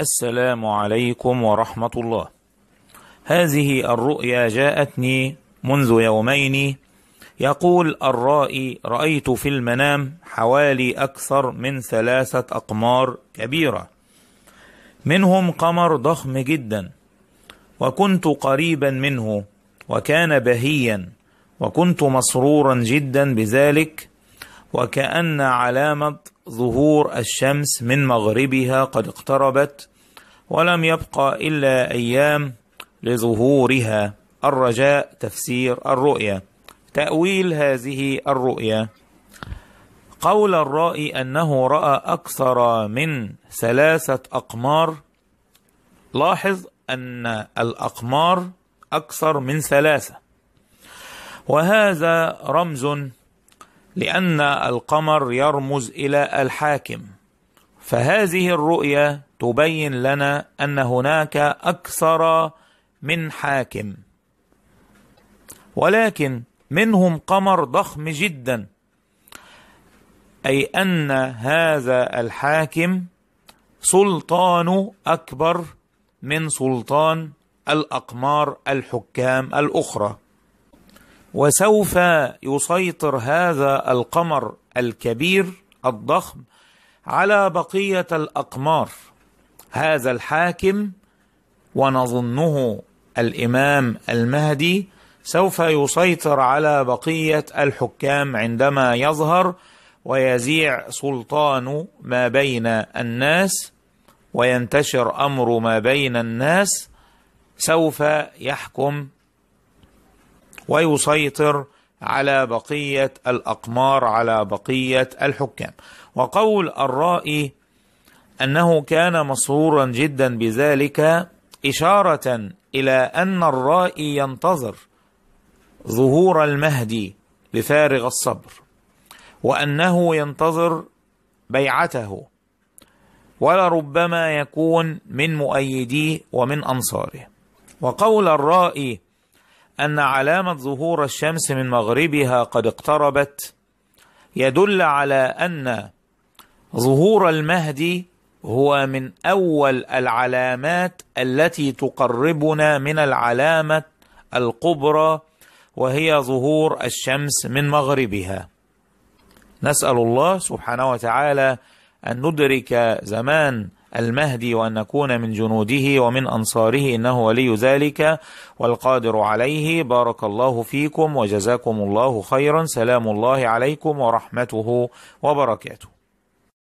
السلام عليكم ورحمة الله هذه الرؤيا جاءتني منذ يومين يقول الرائي رأيت في المنام حوالي أكثر من ثلاثة أقمار كبيرة منهم قمر ضخم جدا وكنت قريبا منه وكان بهيا وكنت مسرورا جدا بذلك وكأن علامة ظهور الشمس من مغربها قد اقتربت ولم يبقى إلا أيام لظهورها الرجاء تفسير الرؤيا تأويل هذه الرؤيا قول الرائي أنه رأى أكثر من ثلاثة أقمار لاحظ أن الأقمار أكثر من ثلاثة وهذا رمز لأن القمر يرمز إلى الحاكم فهذه الرؤيا تبين لنا ان هناك اكثر من حاكم ولكن منهم قمر ضخم جدا اي ان هذا الحاكم سلطان اكبر من سلطان الاقمار الحكام الاخرى وسوف يسيطر هذا القمر الكبير الضخم على بقيه الاقمار هذا الحاكم ونظنه الامام المهدي سوف يسيطر على بقيه الحكام عندما يظهر ويزيع سلطان ما بين الناس وينتشر امر ما بين الناس سوف يحكم ويسيطر على بقيه الاقمار على بقيه الحكام وقول الرائي انه كان مسرورا جدا بذلك اشاره الى ان الرائي ينتظر ظهور المهدي بفارغ الصبر وانه ينتظر بيعته ولربما يكون من مؤيديه ومن انصاره وقول الرائي أن علامة ظهور الشمس من مغربها قد اقتربت يدل على أن ظهور المهدي هو من أول العلامات التي تقربنا من العلامة الكبرى وهي ظهور الشمس من مغربها نسأل الله سبحانه وتعالى أن ندرك زمان المهدي وأن نكون من جنوده ومن أنصاره إنه ولي ذلك والقادر عليه بارك الله فيكم وجزاكم الله خيرا سلام الله عليكم ورحمته وبركاته